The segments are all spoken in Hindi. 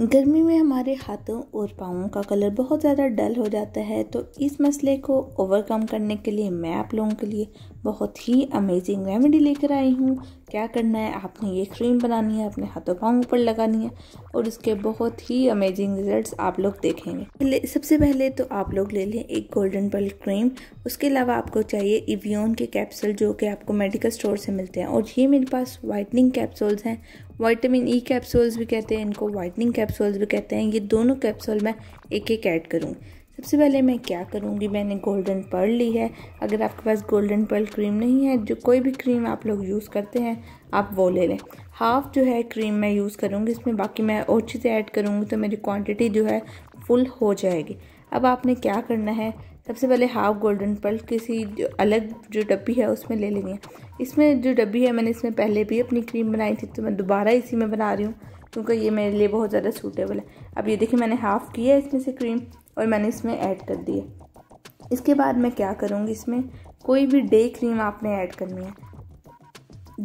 गर्मी में हमारे हाथों और पाँवों का कलर बहुत ज़्यादा डल हो जाता है तो इस मसले को ओवरकम करने के लिए मैं आप लोगों के लिए बहुत ही अमेजिंग रेमेडी लेकर आई हूँ क्या करना है आपने ये क्रीम बनानी है अपने हाथों पाँवों पर लगानी है और इसके बहुत ही अमेजिंग रिजल्ट्स आप लोग देखेंगे पहले सबसे पहले तो आप लोग ले लें एक गोल्डन पर्ल क्रीम उसके अलावा आपको चाहिए इवियोन के कैप्सूल जो कि आपको मेडिकल स्टोर से मिलते हैं और ये मेरे पास वाइटनिंग कैप्सूल्स हैं वाइटामिन ई कैप्सूल्स भी कहते हैं इनको वाइटनिंग कैप्सूल्स भी कहते हैं ये दोनों कैप्सूल मैं एक एक ऐड करूँगी सबसे पहले मैं क्या करूँगी मैंने गोल्डन पर्ल ली है अगर आपके पास गोल्डन पर्ल क्रीम नहीं है जो कोई भी क्रीम आप लोग यूज़ करते हैं आप वो ले लें हाफ़ जो है क्रीम मैं यूज़ करूँगी इसमें बाकी मैं और से ऐड करूँगी तो मेरी क्वान्टिटी जो है फुल हो जाएगी अब आपने क्या करना है सबसे पहले हाफ गोल्डन पर्ल किसी जो अलग जो डब्बी है उसमें ले लेनी है इसमें जो डब्बी है मैंने इसमें पहले भी अपनी क्रीम बनाई थी तो मैं दोबारा इसी में बना रही हूँ क्योंकि ये मेरे लिए बहुत ज़्यादा सूटेबल है अब ये देखिए मैंने हाफ़ किया है इसमें से क्रीम और मैंने इसमें ऐड कर दी है इसके बाद मैं क्या करूँगी इसमें कोई भी डे क्रीम आपने ऐड करनी है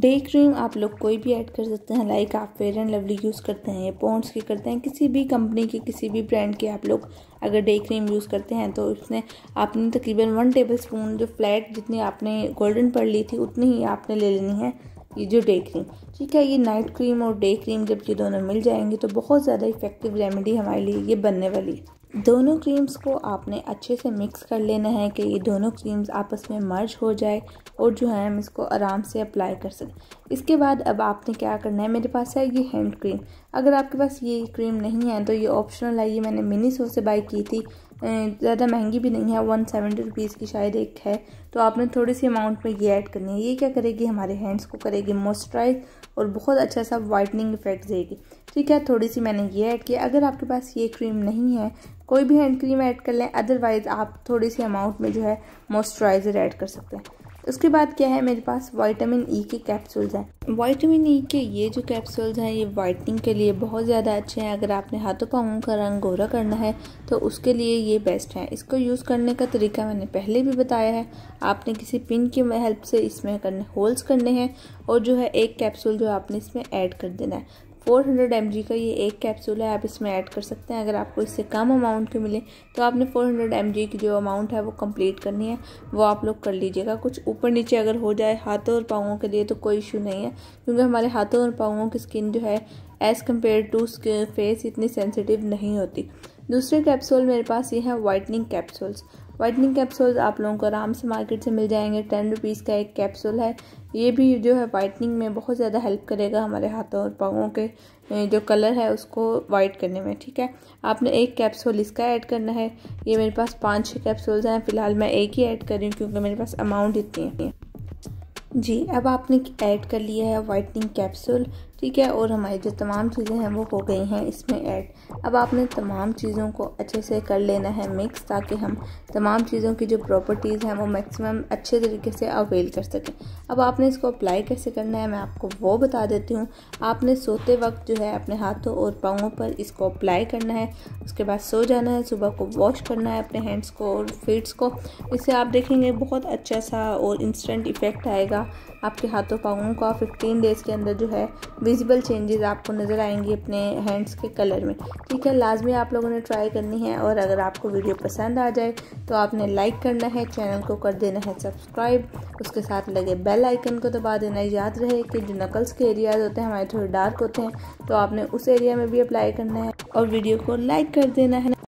डे क्रीम आप लोग कोई भी ऐड कर सकते हैं लाइक आप फेयर एंड लवली यूज़ करते हैं या पॉन्ड्स की करते हैं किसी भी कंपनी के किसी भी ब्रांड के आप लोग अगर डे क्रीम यूज़ करते हैं तो उसने आपने तकरीबन वन टेबल स्पून जो फ्लैट जितनी आपने गोल्डन पर ली थी उतनी ही आपने ले लेनी है ये जो डे क्रीम ठीक है ये नाइट क्रीम और डे क्रीम जब ये दोनों मिल जाएंगे तो बहुत ज़्यादा इफ़ेक्टिव रेमेडी हमारे लिए ये बनने वाली है दोनों क्रीम्स को आपने अच्छे से मिक्स कर लेना है कि ये दोनों क्रीम्स आपस में मर्ज हो जाए और जो है हम इसको आराम से अप्लाई कर सकें इसके बाद अब आपने क्या करना है मेरे पास है ये हैंड क्रीम अगर आपके पास ये क्रीम नहीं है तो ये ऑप्शनल है ये मैंने मिनी सो से बाई की थी ज़्यादा महंगी भी नहीं है वन सेवेंटी रुपीज़ की शायद एक है तो आपने थोड़ी सी अमाउंट में ये ऐड करनी है ये क्या करेगी हमारे हैंड्स को करेगी मॉइस्चराइज और बहुत अच्छा सा वाइटनिंग इफेक्ट देगी ठीक है थोड़ी सी मैंने ये ऐड किया अगर आपके पास ये क्रीम नहीं है कोई भी हैंड क्रीम ऐड कर लें अदरवाइज़ आप थोड़ी सी अमाउंट में जो है मॉइस्चराइज़र ऐड कर सकते हैं उसके बाद क्या है मेरे पास वाइटामिन ई e के कैप्सूल्स हैं वाइटामिन ई e के ये जो कैप्सूल्स हैं ये वाइटनिंग के लिए बहुत ज़्यादा अच्छे हैं अगर आपने हाथों पाँवों का रंग गोरा करना है तो उसके लिए ये बेस्ट है इसको यूज़ करने का तरीका मैंने पहले भी बताया है आपने किसी पिन की हेल्प से इसमें करने होल्स करने हैं और जो है एक कैप्सूल जो आपने इसमें ऐड कर देना है फोर हंड्रेड एम जी का ये एक कैप्सूल है आप इसमें ऐड कर सकते हैं अगर आपको इससे कम अमाउंट के मिले तो आपने फोर हंड्रेड एम जी की जो अमाउंट है वो कंप्लीट करनी है वो आप लोग कर लीजिएगा कुछ ऊपर नीचे अगर हो जाए हाथों और पाँवों के लिए तो कोई इशू नहीं है क्योंकि हमारे हाथों और पाँवों की स्किन जो है एज़ कम्पेयर टू फेस इतनी सेंसिटिव नहीं होती दूसरे कैप्सूल मेरे पास ये है वाइटनिंग कैप्सूल्स वाइटनिंग कैप्सूल्स आप लोगों को आराम से मार्केट से मिल जाएंगे टेन रुपीज़ का एक कैप्सूल है ये भी जो है वाइटनिंग में बहुत ज़्यादा हेल्प करेगा हमारे हाथों और पाओं के जो कलर है उसको वाइट करने में ठीक है आपने एक कैप्सूल इसका ऐड करना है ये मेरे पास पाँच छः कैप्सूल्स हैं फ़िलहाल मैं एक ही ऐड कर रही हूँ क्योंकि मेरे पास अमाउंट इतनी है जी अब आपने ऐड कर लिया है वाइटनिंग कैप्सूल ठीक है और हमारी जो तमाम चीज़ें हैं वो हो गई हैं इसमें ऐड अब आपने तमाम चीज़ों को अच्छे से कर लेना है मिक्स ताकि हम तमाम चीज़ों की जो प्रॉपर्टीज़ हैं वो मैक्सिमम अच्छे तरीके से अवेल कर सकें अब आपने इसको अप्लाई कैसे करना है मैं आपको वो बता देती हूँ आपने सोते वक्त जो है अपने हाथों और पाँवों पर इसको अप्लाई करना है उसके बाद सो जाना है सुबह को वॉश करना है अपने हैंड्स को और फीट्स को इससे आप देखेंगे बहुत अच्छा सा और इंस्टेंट इफ़ेक्ट आएगा आपके हाथों को का फिफ्टीन डेज़ के अंदर जो है विजिबल चेंजेस आपको नज़र आएंगे अपने हैंड्स के कलर में ठीक है लाजमी आप लोगों ने ट्राई करनी है और अगर आपको वीडियो पसंद आ जाए तो आपने लाइक करना है चैनल को कर देना है सब्सक्राइब उसके साथ लगे बेल आइकन को दबा देना याद रहे कि जो नकल्स के एरियाज होते हैं हमारे थोड़े डार्क होते हैं तो आपने उस एरिया में भी अप्लाई करना है और वीडियो को लाइक कर देना है